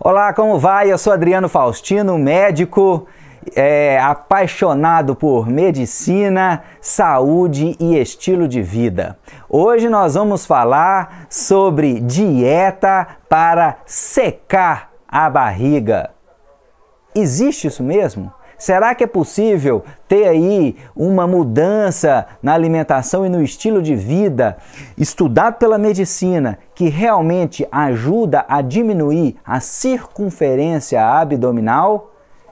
Olá, como vai? Eu sou Adriano Faustino, médico, é, apaixonado por medicina, saúde e estilo de vida. Hoje nós vamos falar sobre dieta para secar a barriga. Existe isso mesmo? Será que é possível ter aí uma mudança na alimentação e no estilo de vida estudado pela medicina que realmente ajuda a diminuir a circunferência abdominal?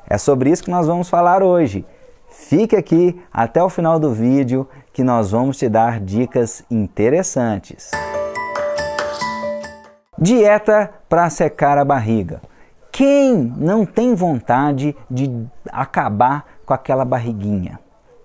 É sobre isso que nós vamos falar hoje. Fique aqui até o final do vídeo que nós vamos te dar dicas interessantes. Dieta para secar a barriga. Quem não tem vontade de acabar com aquela barriguinha,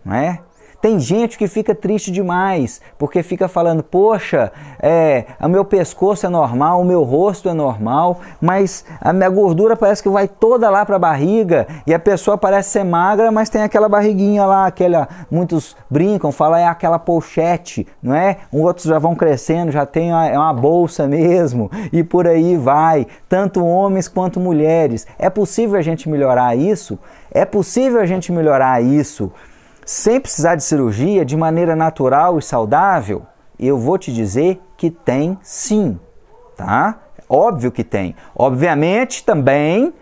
não é? Tem gente que fica triste demais, porque fica falando, poxa, é, o meu pescoço é normal, o meu rosto é normal, mas a minha gordura parece que vai toda lá para a barriga e a pessoa parece ser magra, mas tem aquela barriguinha lá, aquela, muitos brincam, falam é aquela pochete, não é? Outros já vão crescendo, já tem uma, é uma bolsa mesmo e por aí vai, tanto homens quanto mulheres. É possível a gente melhorar isso? É possível a gente melhorar isso? sem precisar de cirurgia, de maneira natural e saudável? Eu vou te dizer que tem sim, tá? Óbvio que tem. Obviamente também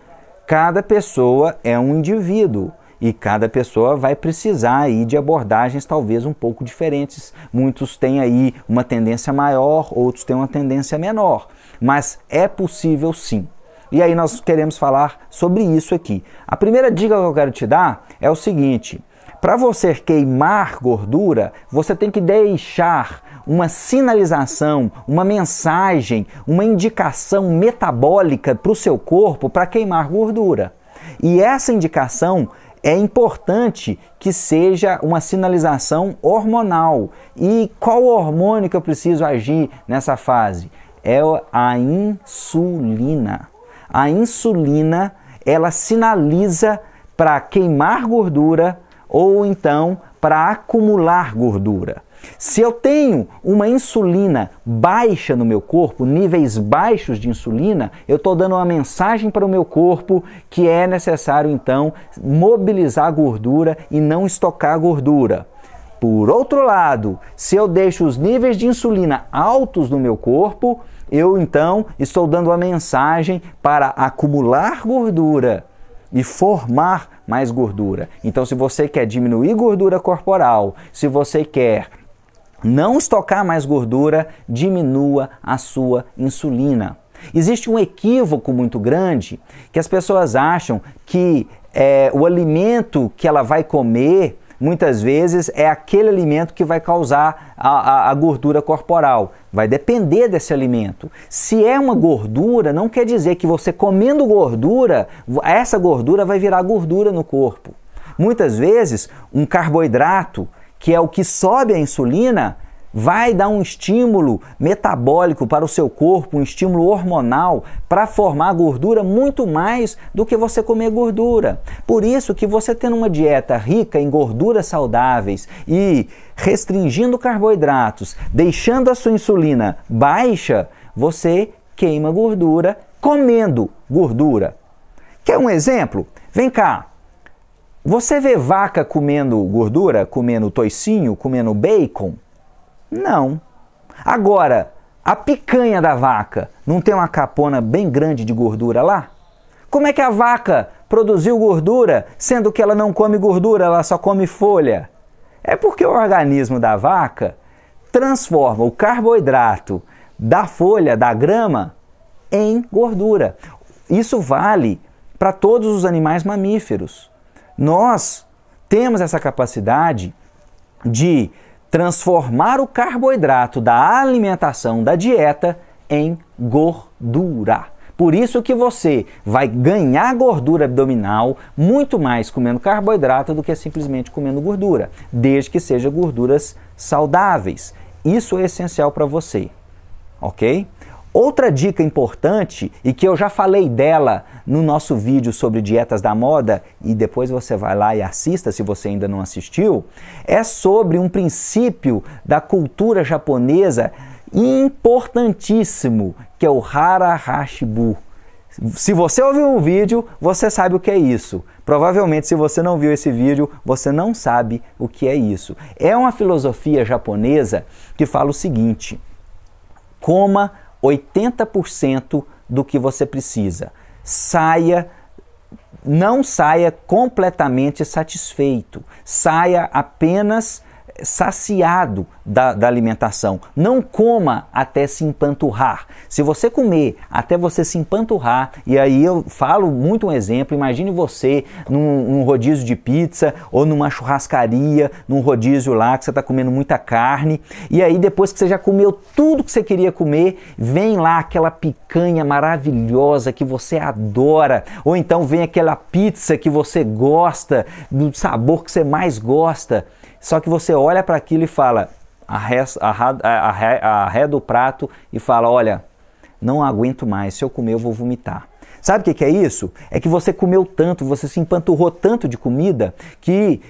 cada pessoa é um indivíduo e cada pessoa vai precisar aí de abordagens talvez um pouco diferentes. Muitos têm aí uma tendência maior, outros têm uma tendência menor, mas é possível sim. E aí nós queremos falar sobre isso aqui. A primeira dica que eu quero te dar é o seguinte: para você queimar gordura, você tem que deixar uma sinalização, uma mensagem, uma indicação metabólica para o seu corpo para queimar gordura. E essa indicação é importante que seja uma sinalização hormonal. E qual hormônio que eu preciso agir nessa fase? É a insulina a insulina ela sinaliza para queimar gordura ou então para acumular gordura. Se eu tenho uma insulina baixa no meu corpo, níveis baixos de insulina, eu estou dando uma mensagem para o meu corpo que é necessário então mobilizar gordura e não estocar gordura. Por outro lado, se eu deixo os níveis de insulina altos no meu corpo, eu então estou dando a mensagem para acumular gordura e formar mais gordura. Então, se você quer diminuir gordura corporal, se você quer não estocar mais gordura, diminua a sua insulina. Existe um equívoco muito grande que as pessoas acham que é, o alimento que ela vai comer muitas vezes é aquele alimento que vai causar a, a, a gordura corporal. Vai depender desse alimento. Se é uma gordura, não quer dizer que você comendo gordura, essa gordura vai virar gordura no corpo. Muitas vezes, um carboidrato, que é o que sobe a insulina, vai dar um estímulo metabólico para o seu corpo, um estímulo hormonal para formar gordura muito mais do que você comer gordura. Por isso que você tendo uma dieta rica em gorduras saudáveis e restringindo carboidratos, deixando a sua insulina baixa, você queima gordura comendo gordura. Quer um exemplo? Vem cá. Você vê vaca comendo gordura, comendo toicinho, comendo bacon? Não. Agora, a picanha da vaca não tem uma capona bem grande de gordura lá? Como é que a vaca produziu gordura, sendo que ela não come gordura, ela só come folha? É porque o organismo da vaca transforma o carboidrato da folha, da grama, em gordura. Isso vale para todos os animais mamíferos. Nós temos essa capacidade de transformar o carboidrato da alimentação, da dieta, em gordura. Por isso que você vai ganhar gordura abdominal muito mais comendo carboidrato do que simplesmente comendo gordura, desde que sejam gorduras saudáveis. Isso é essencial para você, ok? Outra dica importante e que eu já falei dela no nosso vídeo sobre dietas da moda e depois você vai lá e assista se você ainda não assistiu, é sobre um princípio da cultura japonesa importantíssimo, que é o harahashibu. Se você ouviu o vídeo, você sabe o que é isso. Provavelmente, se você não viu esse vídeo, você não sabe o que é isso. É uma filosofia japonesa que fala o seguinte: coma 80% do que você precisa. Saia não saia completamente satisfeito. Saia apenas saciado da, da, alimentação. Não coma até se empanturrar. Se você comer até você se empanturrar, e aí eu falo muito um exemplo: imagine você num, num rodízio de pizza ou numa churrascaria, num rodízio lá que você está comendo muita carne, e aí depois que você já comeu tudo que você queria comer, vem lá aquela picanha maravilhosa que você adora, ou então vem aquela pizza que você gosta, do sabor que você mais gosta. Só que você olha para aquilo e fala, arreda o prato e fala: olha, não aguento mais, se eu comer eu vou vomitar. Sabe o que, que é isso? É que você comeu tanto, você se empanturrou tanto de comida que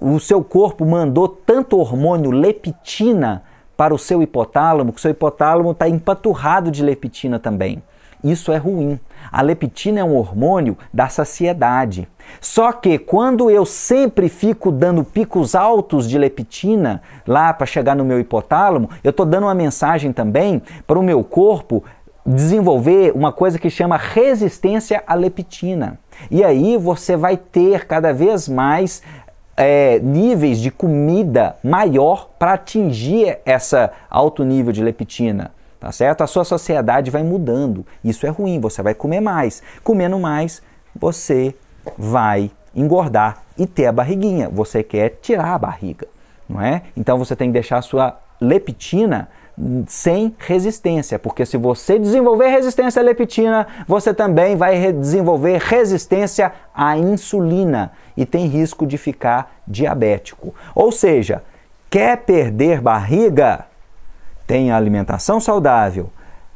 o seu corpo mandou tanto hormônio leptina para o seu hipotálamo, que o seu hipotálamo está empanturrado de leptina também. Isso é ruim. A leptina é um hormônio da saciedade. Só que quando eu sempre fico dando picos altos de leptina lá para chegar no meu hipotálamo, eu estou dando uma mensagem também para o meu corpo desenvolver uma coisa que chama resistência à leptina. E aí você vai ter cada vez mais é, níveis de comida maior para atingir essa alto nível de leptina tá certo? A sua sociedade vai mudando. Isso é ruim, você vai comer mais. Comendo mais, você vai engordar e ter a barriguinha. Você quer tirar a barriga, não é? Então você tem que deixar a sua leptina hum, sem resistência, porque se você desenvolver resistência à leptina, você também vai desenvolver resistência à insulina e tem risco de ficar diabético. Ou seja, quer perder barriga? tenha alimentação saudável,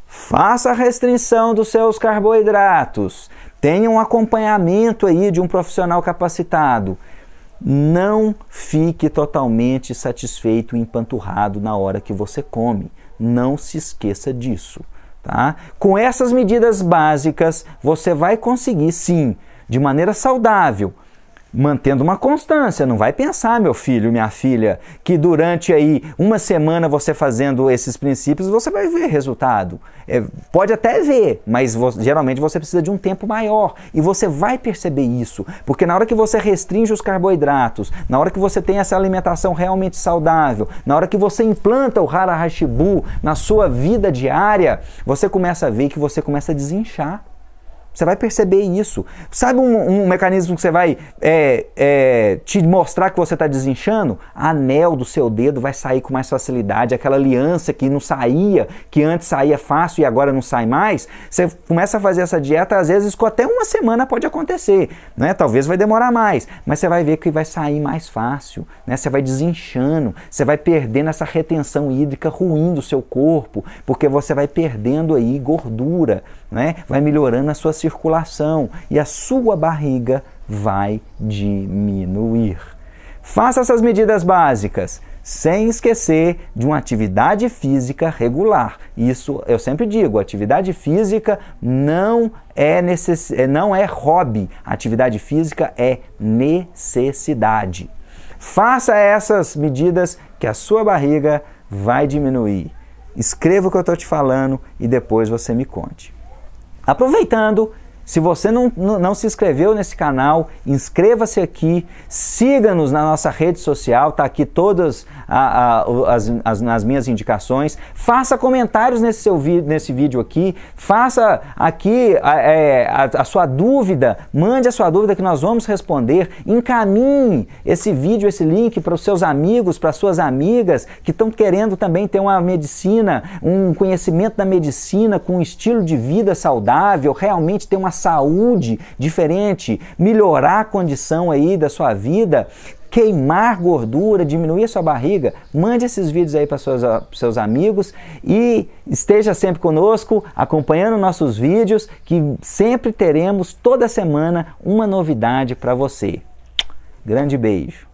faça a restrição dos seus carboidratos, tenha um acompanhamento aí de um profissional capacitado. Não fique totalmente satisfeito e empanturrado na hora que você come. Não se esqueça disso. Tá? Com essas medidas básicas, você vai conseguir sim, de maneira saudável, mantendo uma constância, não vai pensar, meu filho, minha filha, que durante aí uma semana você fazendo esses princípios, você vai ver resultado. É, pode até ver, mas geralmente você precisa de um tempo maior e você vai perceber isso, porque na hora que você restringe os carboidratos, na hora que você tem essa alimentação realmente saudável, na hora que você implanta o Hara Hashibu na sua vida diária, você começa a ver que você começa a desinchar você vai perceber isso. Sabe um, um mecanismo que você vai é, é, te mostrar que você está desinchando? anel do seu dedo vai sair com mais facilidade. Aquela aliança que não saía, que antes saía fácil e agora não sai mais. Você começa a fazer essa dieta, às vezes com até uma semana pode acontecer. Né? Talvez vai demorar mais, mas você vai ver que vai sair mais fácil. Né? Você vai desinchando, você vai perdendo essa retenção hídrica ruim do seu corpo, porque você vai perdendo aí gordura né? vai melhorando a sua circulação e a sua barriga vai diminuir. Faça essas medidas básicas sem esquecer de uma atividade física regular. Isso eu sempre digo, atividade física não é necess... É, não é hobby, atividade física é necessidade. Faça essas medidas que a sua barriga vai diminuir. Escreva o que eu estou te falando e depois você me conte. Aproveitando, se você não, não se inscreveu nesse canal, inscreva-se aqui, siga-nos na nossa rede social, tá aqui todas a, a, as, as, as, minhas indicações. Faça comentários nesse, seu nesse vídeo aqui, faça aqui é, a, a, sua dúvida, mande a sua dúvida que nós vamos responder. Encaminhe esse vídeo, esse link para os seus amigos, para suas amigas que estão querendo também ter uma medicina, um conhecimento da medicina com um estilo de vida saudável, realmente ter uma saúde diferente, melhorar a condição aí da sua vida, queimar gordura, diminuir sua barriga, mande esses vídeos aí para seus, seus amigos e esteja sempre conosco, acompanhando nossos vídeos, que sempre teremos toda semana uma novidade para você. Grande beijo!